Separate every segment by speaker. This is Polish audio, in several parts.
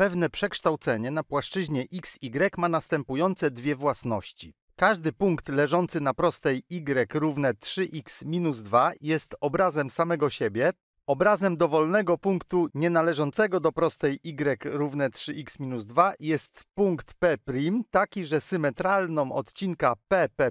Speaker 1: Pewne przekształcenie na płaszczyźnie x y ma następujące dwie własności. Każdy punkt leżący na prostej y równe 3x minus 2 jest obrazem samego siebie, obrazem dowolnego punktu nienależącego do prostej y równe 3x minus 2 jest punkt P', taki, że symetralną odcinka PP'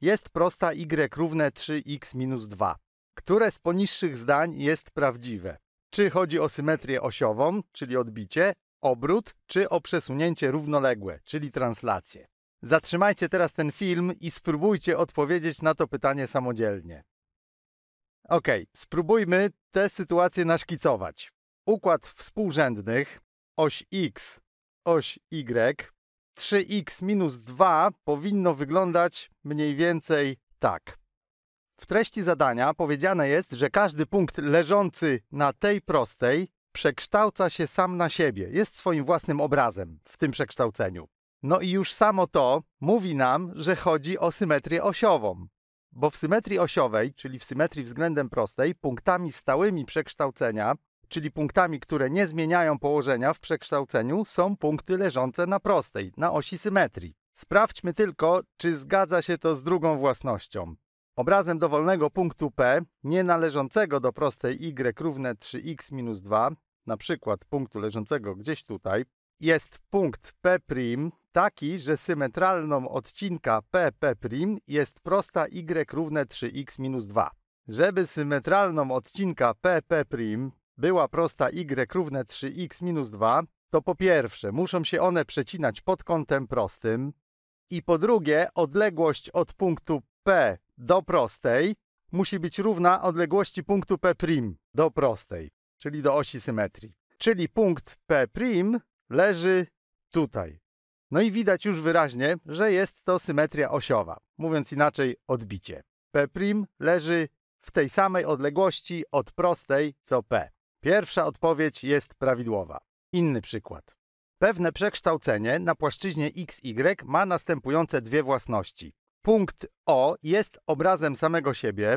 Speaker 1: jest prosta y równe 3x minus 2. Które z poniższych zdań jest prawdziwe? Czy chodzi o symetrię osiową, czyli odbicie, obrót czy o przesunięcie równoległe, czyli translację. Zatrzymajcie teraz ten film i spróbujcie odpowiedzieć na to pytanie samodzielnie. Ok, spróbujmy tę sytuację naszkicować. Układ współrzędnych, oś x, oś y, 3x minus 2 powinno wyglądać mniej więcej tak. W treści zadania powiedziane jest, że każdy punkt leżący na tej prostej przekształca się sam na siebie, jest swoim własnym obrazem w tym przekształceniu. No i już samo to mówi nam, że chodzi o symetrię osiową. Bo w symetrii osiowej, czyli w symetrii względem prostej, punktami stałymi przekształcenia, czyli punktami, które nie zmieniają położenia w przekształceniu, są punkty leżące na prostej, na osi symetrii. Sprawdźmy tylko, czy zgadza się to z drugą własnością. Obrazem dowolnego punktu P, nie należącego do prostej y równe 3x minus 2, na przykład punktu leżącego gdzieś tutaj, jest punkt P' taki, że symetralną odcinka PP' jest prosta y równe 3x minus 2. Żeby symetralną odcinka PP' była prosta y równe 3x minus 2, to po pierwsze muszą się one przecinać pod kątem prostym i po drugie odległość od punktu P do prostej musi być równa odległości punktu P' do prostej czyli do osi symetrii. Czyli punkt P' leży tutaj. No i widać już wyraźnie, że jest to symetria osiowa, mówiąc inaczej odbicie. P' leży w tej samej odległości od prostej co P. Pierwsza odpowiedź jest prawidłowa. Inny przykład. Pewne przekształcenie na płaszczyźnie XY ma następujące dwie własności. Punkt O jest obrazem samego siebie,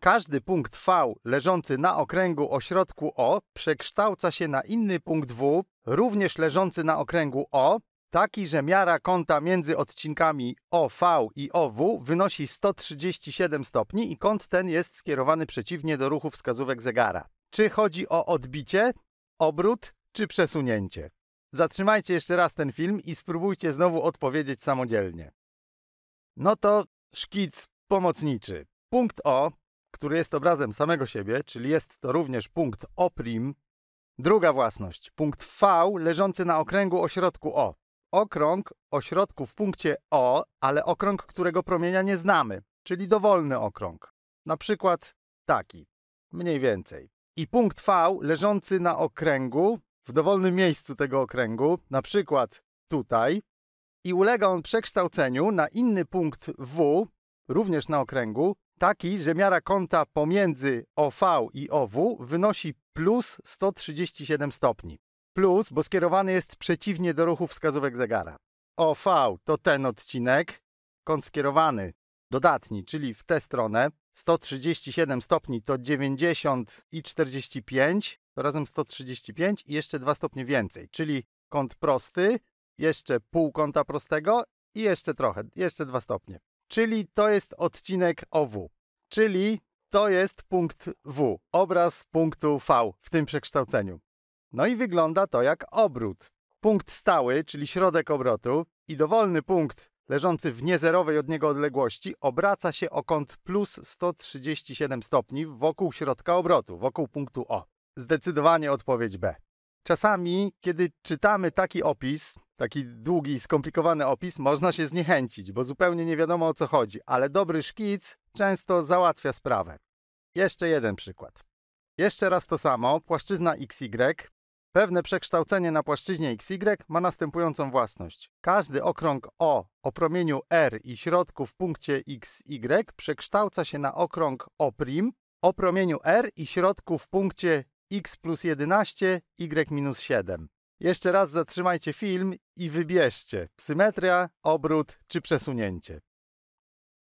Speaker 1: każdy punkt V leżący na okręgu o środku O przekształca się na inny punkt W, również leżący na okręgu O, taki, że miara kąta między odcinkami OV i OW wynosi 137 stopni i kąt ten jest skierowany przeciwnie do ruchu wskazówek zegara. Czy chodzi o odbicie, obrót czy przesunięcie? Zatrzymajcie jeszcze raz ten film i spróbujcie znowu odpowiedzieć samodzielnie. No to szkic pomocniczy. Punkt O który jest obrazem samego siebie, czyli jest to również punkt O'. Druga własność, punkt V leżący na okręgu ośrodku O. Okrąg ośrodku w punkcie O, ale okrąg, którego promienia nie znamy, czyli dowolny okrąg. Na przykład taki, mniej więcej. I punkt V leżący na okręgu, w dowolnym miejscu tego okręgu, na przykład tutaj, i ulega on przekształceniu na inny punkt W, również na okręgu, taki, że miara kąta pomiędzy OV i OW wynosi plus 137 stopni. Plus, bo skierowany jest przeciwnie do ruchu wskazówek zegara. OV to ten odcinek, kąt skierowany, dodatni, czyli w tę stronę. 137 stopni to 90 i 45, to razem 135 i jeszcze 2 stopnie więcej, czyli kąt prosty, jeszcze pół kąta prostego i jeszcze trochę, jeszcze 2 stopnie czyli to jest odcinek OW, czyli to jest punkt W, obraz punktu V w tym przekształceniu. No i wygląda to jak obrót. Punkt stały, czyli środek obrotu i dowolny punkt leżący w niezerowej od niego odległości obraca się o kąt plus 137 stopni wokół środka obrotu, wokół punktu O. Zdecydowanie odpowiedź B. Czasami, kiedy czytamy taki opis, taki długi skomplikowany opis, można się zniechęcić, bo zupełnie nie wiadomo o co chodzi, ale dobry szkic często załatwia sprawę. Jeszcze jeden przykład. Jeszcze raz to samo, płaszczyzna XY. Pewne przekształcenie na płaszczyźnie XY ma następującą własność. Każdy okrąg O o promieniu R i środku w punkcie XY przekształca się na okrąg O' o promieniu R i środku w punkcie x plus 11, y minus 7. Jeszcze raz zatrzymajcie film i wybierzcie symetria, obrót czy przesunięcie.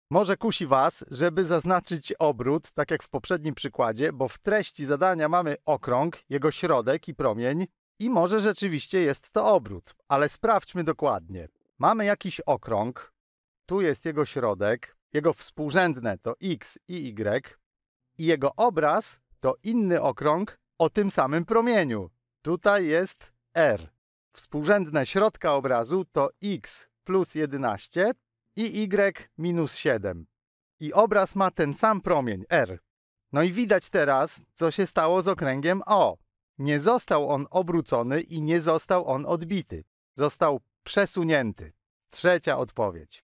Speaker 1: Może kusi Was, żeby zaznaczyć obrót, tak jak w poprzednim przykładzie, bo w treści zadania mamy okrąg, jego środek i promień i może rzeczywiście jest to obrót, ale sprawdźmy dokładnie. Mamy jakiś okrąg, tu jest jego środek, jego współrzędne to x i y i jego obraz to inny okrąg o tym samym promieniu. Tutaj jest R. Współrzędne środka obrazu to X plus 11 i Y minus 7. I obraz ma ten sam promień R. No i widać teraz, co się stało z okręgiem O. Nie został on obrócony i nie został on odbity. Został przesunięty. Trzecia odpowiedź.